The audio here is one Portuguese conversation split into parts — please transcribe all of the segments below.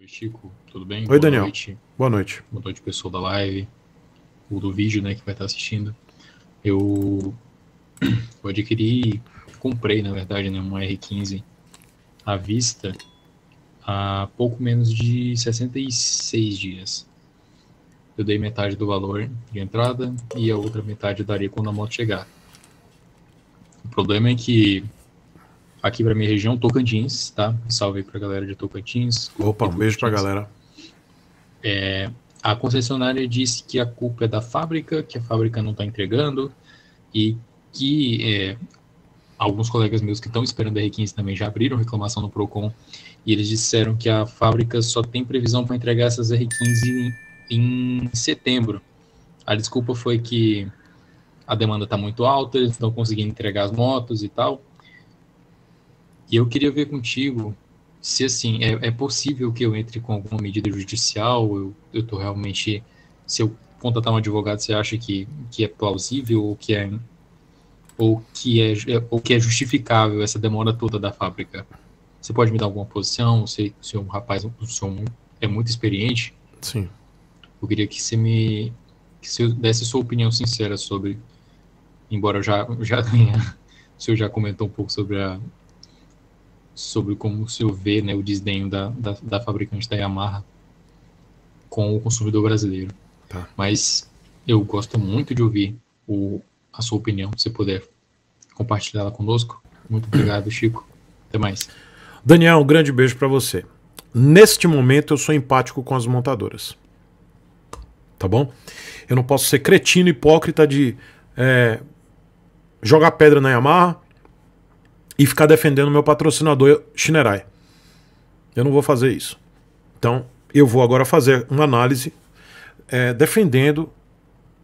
Oi, Chico, tudo bem? Oi, Boa Daniel. Noite. Boa noite. Boa noite, pessoal da live, ou do vídeo, né, que vai estar assistindo. Eu, eu adquiri, comprei, na verdade, né, uma R15 à vista há pouco menos de 66 dias. Eu dei metade do valor de entrada e a outra metade eu daria quando a moto chegar. O problema é que aqui para minha região, Tocantins, tá? Salve para a galera de Tocantins. Opa, um beijo para a galera. É, a concessionária disse que a culpa é da fábrica, que a fábrica não está entregando e que é, alguns colegas meus que estão esperando a R15 também já abriram reclamação no Procon e eles disseram que a fábrica só tem previsão para entregar essas R15 em, em setembro. A desculpa foi que a demanda está muito alta, eles não estão conseguindo entregar as motos e tal. E eu queria ver contigo se, assim, é, é possível que eu entre com alguma medida judicial, eu, eu tô realmente, se eu contratar um advogado, você acha que, que é plausível ou que é, ou que é, ou que é justificável essa demora toda da fábrica? Você pode me dar alguma posição? Sei se é um rapaz se um, é muito experiente. Sim. Eu queria que você me que você desse sua opinião sincera sobre, embora eu já já tenha, o senhor já comentou um pouco sobre a sobre como o senhor vê né, o desdenho da, da, da fabricante da Yamaha com o consumidor brasileiro. Tá. Mas eu gosto muito de ouvir o, a sua opinião, se puder compartilhar ela conosco. Muito obrigado, Chico. Até mais. Daniel, um grande beijo para você. Neste momento eu sou empático com as montadoras. Tá bom? Eu não posso ser cretino hipócrita de é, jogar pedra na Yamaha e ficar defendendo meu patrocinador Shinerai. Eu não vou fazer isso. Então, eu vou agora fazer uma análise é, defendendo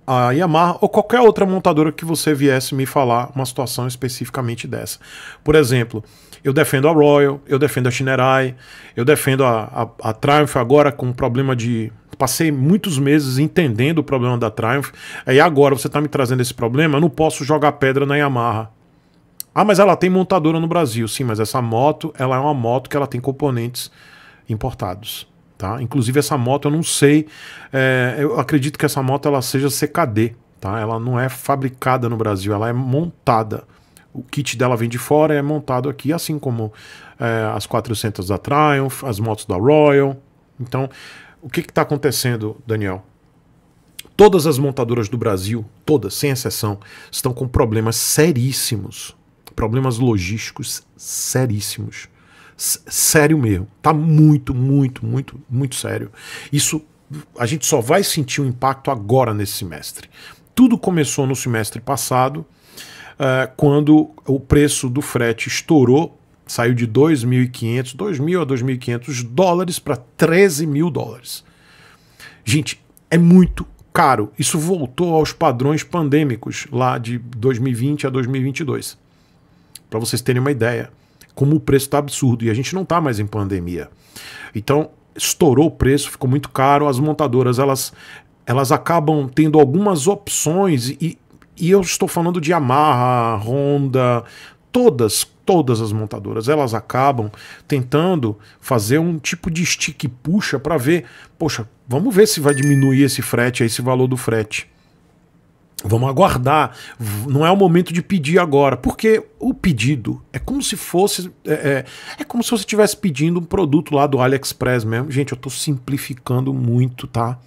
a Yamaha ou qualquer outra montadora que você viesse me falar uma situação especificamente dessa. Por exemplo, eu defendo a Royal, eu defendo a Shinerai, eu defendo a, a, a Triumph agora com um problema de. Passei muitos meses entendendo o problema da Triumph, aí agora você está me trazendo esse problema, eu não posso jogar pedra na Yamaha. Ah, mas ela tem montadora no Brasil. Sim, mas essa moto, ela é uma moto que ela tem componentes importados. Tá? Inclusive essa moto eu não sei, é, eu acredito que essa moto ela seja CKD, tá? Ela não é fabricada no Brasil, ela é montada. O kit dela vem de fora e é montado aqui, assim como é, as 400 da Triumph, as motos da Royal. Então, o que está acontecendo, Daniel? Todas as montadoras do Brasil, todas, sem exceção, estão com problemas seríssimos problemas logísticos seríssimos. S sério mesmo. Tá muito, muito, muito, muito sério. Isso a gente só vai sentir o um impacto agora nesse semestre. Tudo começou no semestre passado, uh, quando o preço do frete estourou, saiu de 2.500, 2.000 a 2.500 dólares para 13 mil dólares. Gente, é muito caro. Isso voltou aos padrões pandêmicos lá de 2020 a 2022 para vocês terem uma ideia, como o preço está absurdo e a gente não está mais em pandemia. Então, estourou o preço, ficou muito caro, as montadoras elas, elas acabam tendo algumas opções e, e eu estou falando de Yamaha, Honda, todas, todas as montadoras, elas acabam tentando fazer um tipo de stick puxa para ver, poxa, vamos ver se vai diminuir esse frete, esse valor do frete. Vamos aguardar. Não é o momento de pedir agora, porque o pedido é como se fosse. É, é, é como se você estivesse pedindo um produto lá do AliExpress mesmo. Gente, eu estou simplificando muito, tá?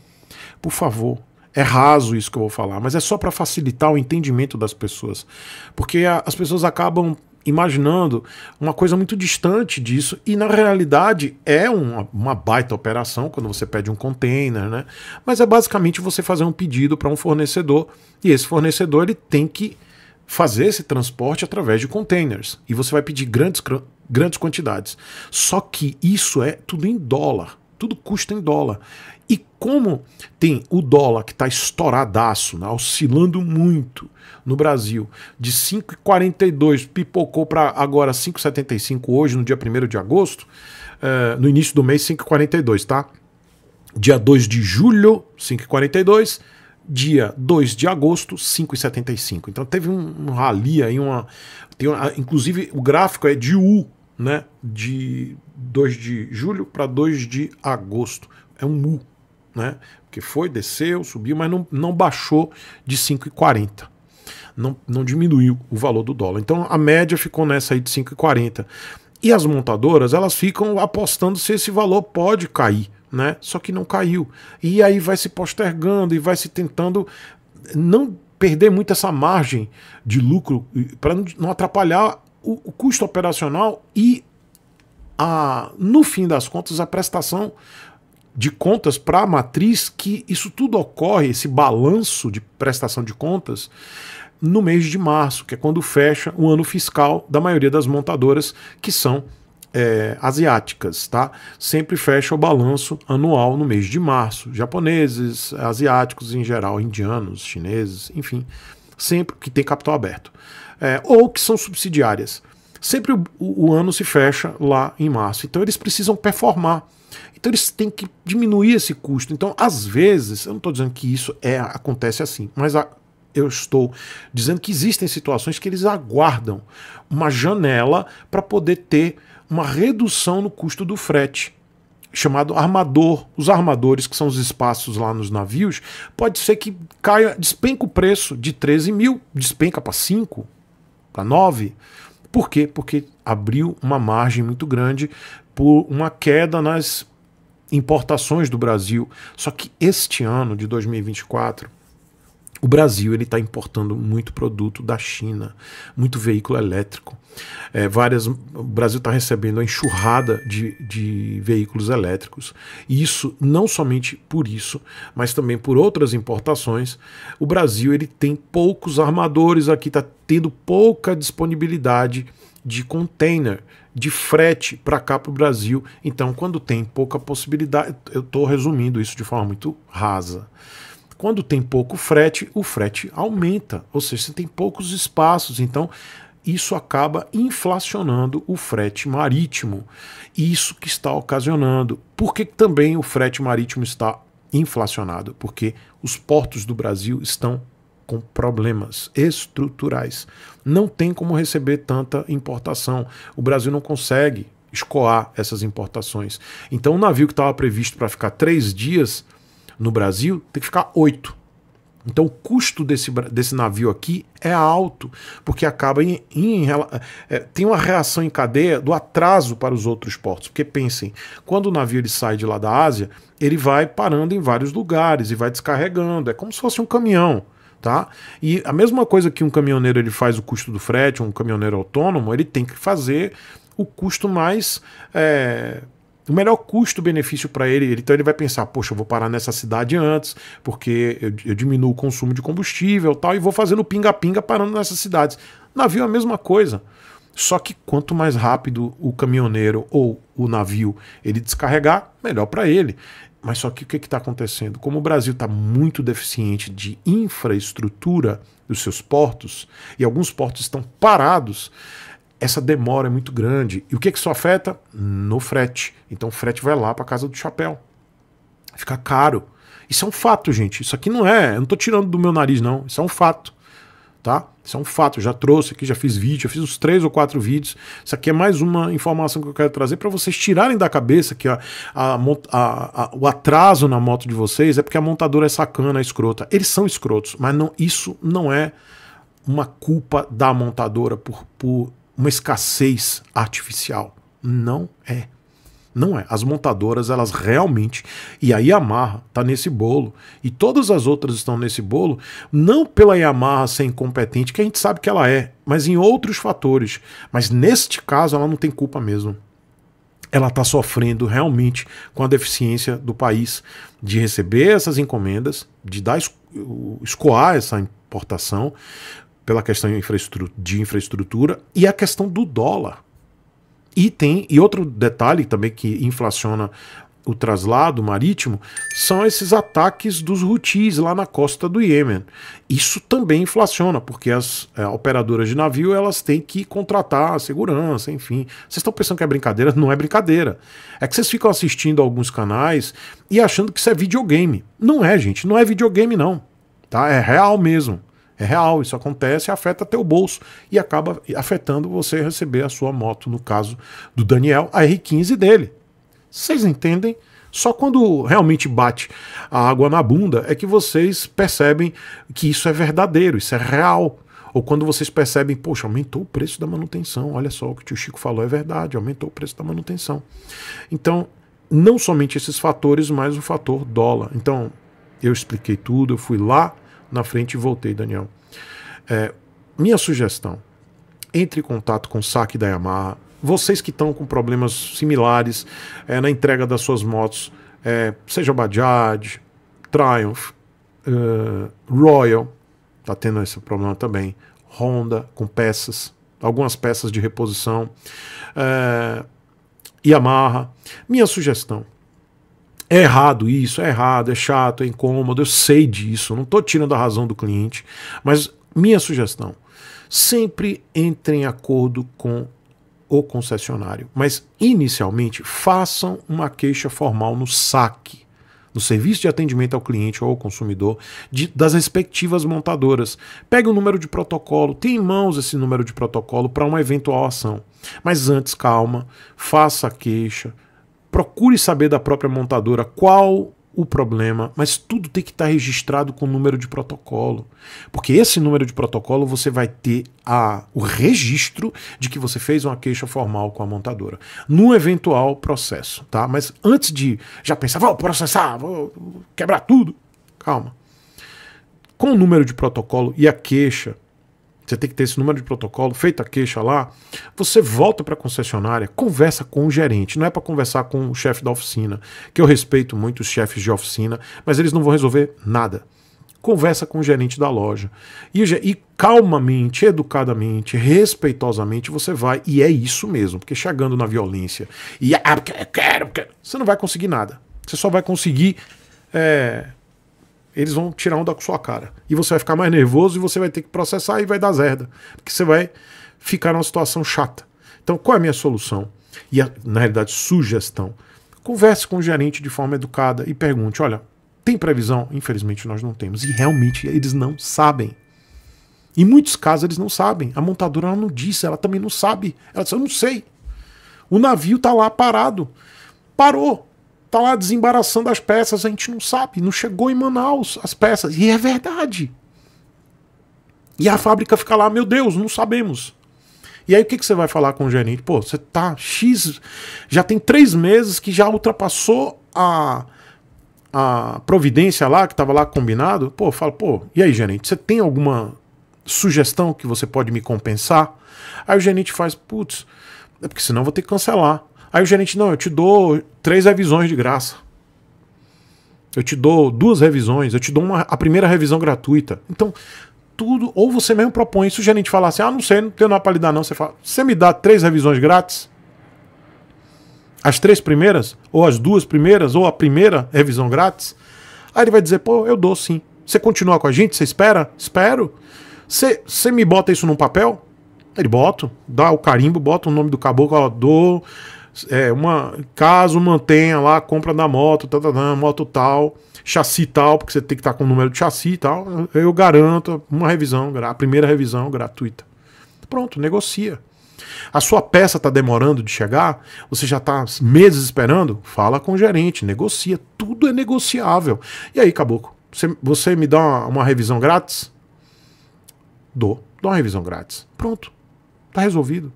Por favor. É raso isso que eu vou falar, mas é só para facilitar o entendimento das pessoas. Porque a, as pessoas acabam imaginando uma coisa muito distante disso, e na realidade é uma, uma baita operação quando você pede um container, né? Mas é basicamente você fazer um pedido para um fornecedor, e esse fornecedor ele tem que fazer esse transporte através de containers. E você vai pedir grandes, grandes quantidades. Só que isso é tudo em dólar. Tudo custa em dólar. E como tem o dólar que está estouradaço, né, oscilando muito no Brasil, de 5,42 pipocou para agora 5,75 hoje, no dia 1 de agosto, uh, no início do mês 5,42, tá? Dia 2 de julho, 5,42 dia 2 de agosto, 5,75. Então teve um, um rally aí, uma, tem uma, inclusive o gráfico é de U, né? De 2 de julho para 2 de agosto. É um U, né? Porque foi, desceu, subiu, mas não, não baixou de 5,40. Não, não diminuiu o valor do dólar. Então a média ficou nessa aí de 5,40. E as montadoras, elas ficam apostando se esse valor pode cair, né? Só que não caiu. E aí vai se postergando e vai se tentando não perder muito essa margem de lucro para não atrapalhar o, o, custo operacional e a, no fim das contas a prestação de contas para a matriz que isso tudo ocorre, esse balanço de prestação de contas, no mês de março, que é quando fecha o ano fiscal da maioria das montadoras que são é, asiáticas, tá? Sempre fecha o balanço anual no mês de março. Japoneses, asiáticos em geral, indianos, chineses, enfim, sempre que tem capital aberto. É, ou que são subsidiárias. Sempre o, o ano se fecha lá em março. Então eles precisam performar então eles têm que diminuir esse custo. Então, às vezes, eu não estou dizendo que isso é acontece assim, mas a, eu estou dizendo que existem situações que eles aguardam uma janela para poder ter uma redução no custo do frete chamado armador. Os armadores, que são os espaços lá nos navios, pode ser que caia, despenca o preço de 13 mil, despenca para 5, para 9. Por quê? Porque abriu uma margem muito grande por uma queda nas importações do Brasil. Só que este ano de 2024, o Brasil ele está importando muito produto da China, muito veículo elétrico. É, várias, o Brasil está recebendo uma enxurrada de, de veículos elétricos. E isso não somente por isso, mas também por outras importações. O Brasil ele tem poucos armadores aqui, está tendo pouca disponibilidade de container de frete para cá para o Brasil. Então, quando tem pouca possibilidade, eu estou resumindo isso de forma muito rasa. Quando tem pouco frete, o frete aumenta, ou seja, você tem poucos espaços. Então, isso acaba inflacionando o frete marítimo. Isso que está ocasionando. Por que também o frete marítimo está inflacionado? Porque os portos do Brasil estão com problemas estruturais. Não tem como receber tanta importação. O Brasil não consegue escoar essas importações. Então, o navio que estava previsto para ficar três dias no Brasil tem que ficar oito. Então, o custo desse, desse navio aqui é alto, porque acaba em, em, é, tem uma reação em cadeia do atraso para os outros portos. Porque pensem, quando o navio ele sai de lá da Ásia, ele vai parando em vários lugares e vai descarregando. É como se fosse um caminhão tá? E a mesma coisa que um caminhoneiro ele faz o custo do frete, um caminhoneiro autônomo, ele tem que fazer o custo mais é, o melhor custo-benefício para ele. Então ele vai pensar, poxa, eu vou parar nessa cidade antes, porque eu, eu diminuo o consumo de combustível tal, e vou fazendo pinga-pinga parando nessas cidades. Navio é a mesma coisa. Só que quanto mais rápido o caminhoneiro ou o navio ele descarregar, melhor para ele. Mas só que o que está acontecendo? Como o Brasil está muito deficiente de infraestrutura dos seus portos, e alguns portos estão parados, essa demora é muito grande. E o que, que isso afeta? No frete. Então o frete vai lá para a casa do chapéu. Fica caro. Isso é um fato, gente. Isso aqui não é. Eu não estou tirando do meu nariz, não. Isso é um fato. Tá? Isso é um fato, eu já trouxe aqui, já fiz vídeo, já fiz uns três ou quatro vídeos. Isso aqui é mais uma informação que eu quero trazer para vocês tirarem da cabeça que a, a, a, o atraso na moto de vocês é porque a montadora é sacana, é escrota. Eles são escrotos, mas não, isso não é uma culpa da montadora por, por uma escassez artificial. Não é. Não é. As montadoras, elas realmente, e a Yamaha está nesse bolo, e todas as outras estão nesse bolo, não pela Yamaha ser incompetente, que a gente sabe que ela é, mas em outros fatores. Mas neste caso, ela não tem culpa mesmo. Ela está sofrendo realmente com a deficiência do país de receber essas encomendas, de dar escoar essa importação pela questão de infraestrutura e a questão do dólar e tem e outro detalhe também que inflaciona o traslado marítimo são esses ataques dos Houthis lá na costa do Iêmen. Isso também inflaciona, porque as é, operadoras de navio elas têm que contratar a segurança, enfim. Vocês estão pensando que é brincadeira? Não é brincadeira. É que vocês ficam assistindo alguns canais e achando que isso é videogame. Não é, gente, não é videogame não. Tá? É real mesmo. É real, isso acontece, afeta teu bolso e acaba afetando você receber a sua moto, no caso do Daniel, a R15 dele. Vocês entendem? Só quando realmente bate a água na bunda é que vocês percebem que isso é verdadeiro, isso é real. Ou quando vocês percebem, poxa, aumentou o preço da manutenção. Olha só o que o tio Chico falou, é verdade, aumentou o preço da manutenção. Então, não somente esses fatores, mas o fator dólar. Então, eu expliquei tudo, eu fui lá, na frente e voltei, Daniel. É, minha sugestão: entre em contato com o saque da Yamaha. Vocês que estão com problemas similares é, na entrega das suas motos, é, seja Bajaj, Triumph, uh, Royal, está tendo esse problema também, Honda com peças, algumas peças de reposição, uh, Yamaha. Minha sugestão: é errado isso, é errado, é chato, é incômodo, eu sei disso, não estou tirando a razão do cliente, mas minha sugestão, sempre entre em acordo com o concessionário, mas inicialmente façam uma queixa formal no SAC, no Serviço de Atendimento ao Cliente ou ao Consumidor, de, das respectivas montadoras. Pegue o um número de protocolo, tenha em mãos esse número de protocolo para uma eventual ação. Mas antes, calma, faça a queixa, Procure saber da própria montadora qual o problema, mas tudo tem que estar registrado com o número de protocolo. Porque esse número de protocolo você vai ter a, o registro de que você fez uma queixa formal com a montadora, no eventual processo, tá? Mas antes de já pensar, vou processar, vou quebrar tudo, calma. Com o número de protocolo e a queixa, você tem que ter esse número de protocolo, feita a queixa lá, você volta para a concessionária, conversa com o gerente, não é para conversar com o chefe da oficina, que eu respeito muito os chefes de oficina, mas eles não vão resolver nada. Conversa com o gerente da loja. E, e calmamente, educadamente, respeitosamente, você vai. E é isso mesmo, porque chegando na violência e ah, porque eu quero, você não vai conseguir nada. Você só vai conseguir é, eles vão tirar um da sua cara. E você vai ficar mais nervoso e você vai ter que processar e vai dar zerda. Porque você vai ficar numa situação chata. Então, qual é a minha solução? E, a, na realidade, sugestão. Converse com o gerente de forma educada e pergunte: olha, tem previsão? Infelizmente, nós não temos. E realmente, eles não sabem. Em muitos casos, eles não sabem. A montadora não disse, ela também não sabe. Ela disse: eu não sei. O navio está lá parado. Parou tá lá desembaraçando as peças, a gente não sabe, não chegou em Manaus as peças. E é verdade. E a fábrica fica lá, meu Deus, não sabemos. E aí o que, que você vai falar com o gerente? Pô, você tá X, já tem três meses que já ultrapassou a, a providência lá, que estava lá combinado. Pô, fala, pô, e aí gerente, você tem alguma sugestão que você pode me compensar? Aí o gerente faz, putz, é porque senão eu vou ter que cancelar. Aí o gerente, não, eu te dou três revisões de graça. Eu te dou duas revisões, eu te dou uma, a primeira revisão gratuita. Então, tudo, ou você mesmo propõe. Se o gerente falar assim, ah, não sei, não tenho nada para lhe dar, não, você fala, você me dá três revisões grátis? As três primeiras, ou as duas primeiras, ou a primeira revisão grátis? Aí ele vai dizer, pô, eu dou sim. Você continua com a gente? Você espera? Espero. Você, você me bota isso num papel? Ele bota, dá o carimbo, bota o nome do caboclo, ó, dou é, uma, caso mantenha lá a compra da moto, tatatã, tá, tá, tá, moto tal, chassi tal, porque você tem que estar com o número de chassi e tal, eu garanto uma revisão, a primeira revisão gratuita. Pronto, negocia. A sua peça está demorando de chegar, você já está meses esperando, fala com o gerente, negocia, tudo é negociável. E aí, caboclo, você, você me dá uma, uma revisão grátis? Dou, dou uma revisão grátis. Pronto, está resolvido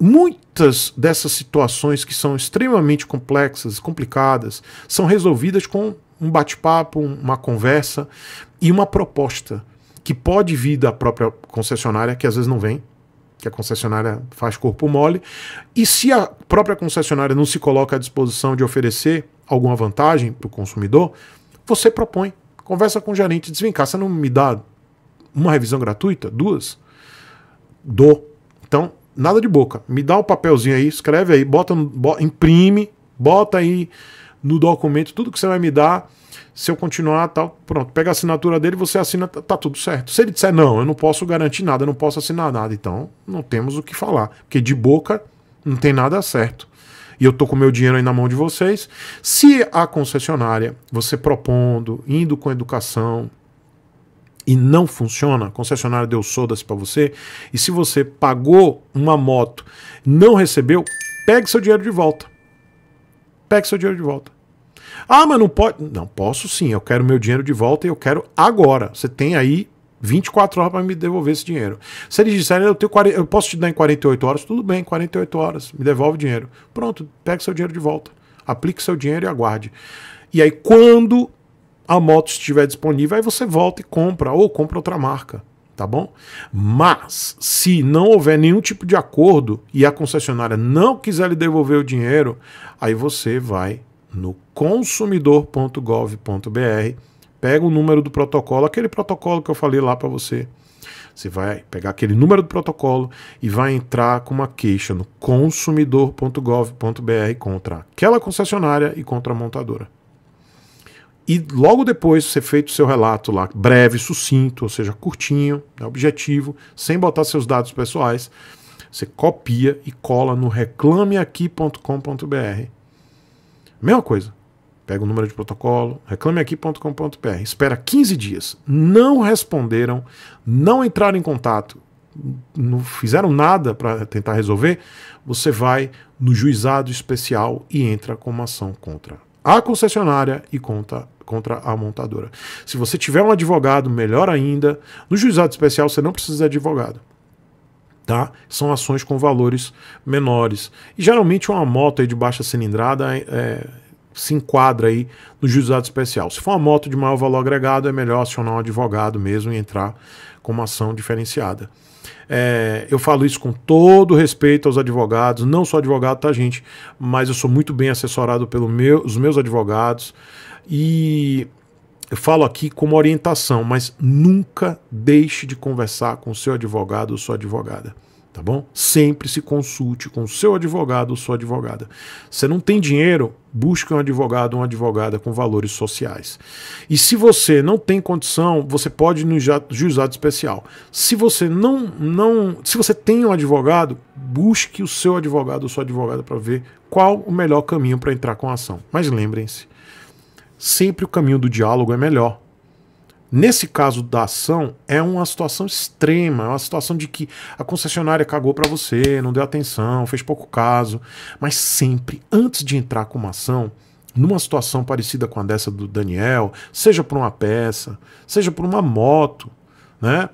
muitas dessas situações que são extremamente complexas, complicadas, são resolvidas com um bate-papo, uma conversa e uma proposta que pode vir da própria concessionária, que às vezes não vem, que a concessionária faz corpo mole, e se a própria concessionária não se coloca à disposição de oferecer alguma vantagem para o consumidor, você propõe, conversa com o gerente, diz, vem cá, você não me dá uma revisão gratuita? Duas? Dou. Então, nada de boca. Me dá o um papelzinho aí, escreve aí, bota, bota, imprime, bota aí no documento tudo que você vai me dar. Se eu continuar, tal, pronto. Pega a assinatura dele, você assina, tá, tá tudo certo. Se ele disser não, eu não posso garantir nada, eu não posso assinar nada, então não temos o que falar, porque de boca não tem nada certo. E eu tô com meu dinheiro aí na mão de vocês. Se a concessionária, você propondo, indo com educação, e não funciona, concessionária deu sodas para você, e se você pagou uma moto, não recebeu, pegue seu dinheiro de volta. Pegue seu dinheiro de volta. Ah, mas não pode. Não, posso sim, eu quero meu dinheiro de volta e eu quero agora. Você tem aí 24 horas para me devolver esse dinheiro. Se eles disserem, eu, tenho 40, eu posso te dar em 48 horas, tudo bem, 48 horas, me devolve o dinheiro. Pronto, pegue seu dinheiro de volta. Aplique seu dinheiro e aguarde. E aí, quando a moto estiver disponível, aí você volta e compra, ou compra outra marca, tá bom? Mas, se não houver nenhum tipo de acordo e a concessionária não quiser lhe devolver o dinheiro, aí você vai no consumidor.gov.br, pega o número do protocolo, aquele protocolo que eu falei lá para você. Você vai pegar aquele número do protocolo e vai entrar com uma queixa no consumidor.gov.br contra aquela concessionária e contra a montadora. E logo depois ser feito o seu relato lá, breve, sucinto, ou seja, curtinho, né, objetivo, sem botar seus dados pessoais, você copia e cola no reclameaqui.com.br. Mesma coisa. Pega o número de protocolo, reclameaqui.com.br. Espera 15 dias. Não responderam, não entraram em contato, não fizeram nada para tentar resolver. Você vai no juizado especial e entra com uma ação contra a concessionária e contra contra a montadora. Se você tiver um advogado, melhor ainda. No juizado especial você não precisa de advogado. Tá? São ações com valores menores. E geralmente uma moto de baixa cilindrada é, é, se enquadra aí no juizado especial. Se for uma moto de maior valor agregado, é melhor acionar um advogado mesmo e entrar com uma ação diferenciada. É, eu falo isso com todo respeito aos advogados, não sou advogado, tá, gente? Mas eu sou muito bem assessorado pelos meu, meus advogados. E eu falo aqui como orientação, mas nunca deixe de conversar com seu advogado ou sua advogada tá bom? Sempre se consulte com o seu advogado ou sua advogada. Você não tem dinheiro, busque um advogado ou uma advogada com valores sociais. E se você não tem condição, você pode ir no juizado especial. Se você não não, se você tem um advogado, busque o seu advogado ou sua advogada para ver qual o melhor caminho para entrar com a ação. Mas lembrem-se, sempre o caminho do diálogo é melhor. Nesse caso da ação, é uma situação extrema, é uma situação de que a concessionária cagou para você, não deu atenção, fez pouco caso. Mas sempre, antes de entrar com uma ação, numa situação parecida com a dessa do Daniel, seja por uma peça, seja por uma moto, né?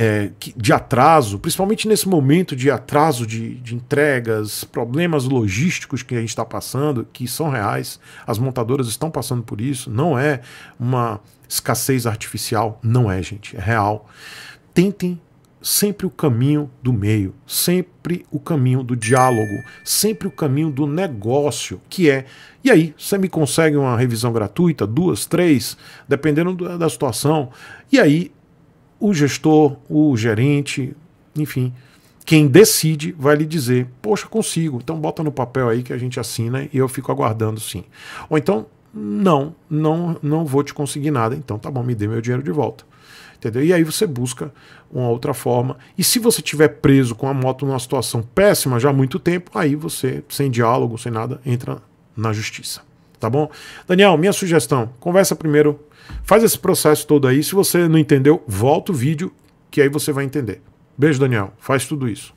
é, de atraso, principalmente nesse momento de atraso de, de entregas, problemas logísticos que a gente está passando, que são reais, as montadoras estão passando por isso, não é uma escassez artificial, não é, gente, é real. Tentem sempre o caminho do meio, sempre o caminho do diálogo, sempre o caminho do negócio, que é. E aí, você me consegue uma revisão gratuita, duas, três, dependendo da situação. E aí o gestor, o gerente, enfim, quem decide vai lhe dizer: Poxa, consigo, então bota no papel aí que a gente assina e eu fico aguardando sim. Ou então, não, não, não vou te conseguir nada, então tá bom, me dê meu dinheiro de volta. Entendeu? E aí você busca uma outra forma. E se você tiver preso com a moto numa situação péssima já há muito tempo, aí você, sem diálogo, sem nada, entra na justiça tá bom? Daniel, minha sugestão, conversa primeiro, faz esse processo todo aí, se você não entendeu, volta o vídeo que aí você vai entender. Beijo, Daniel, faz tudo isso.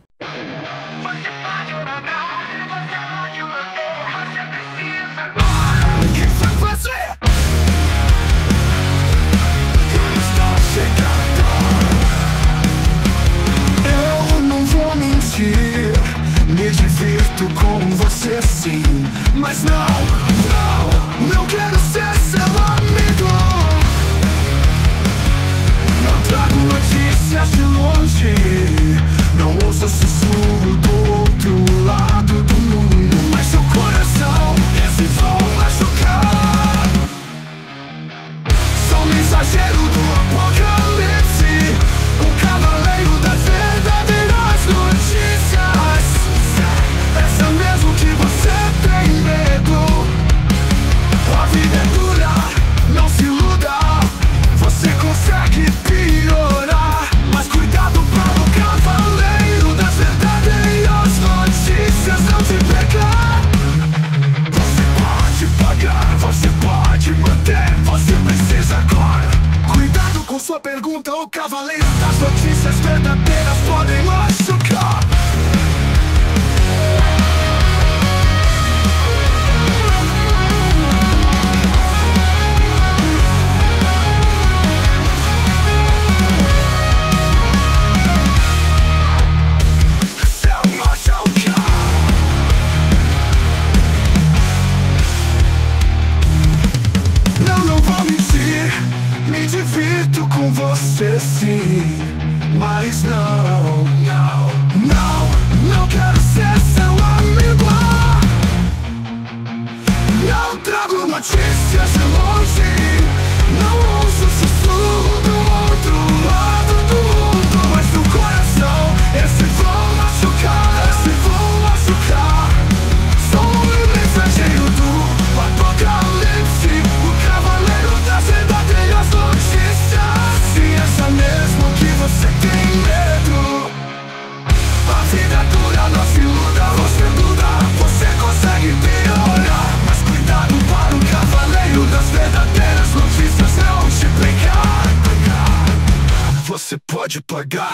pagar.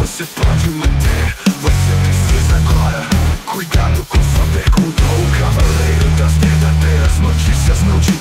Você pode manter, você precisa agora. Cuidado com sua pergunta, o cavaleiro das verdadeiras notícias não te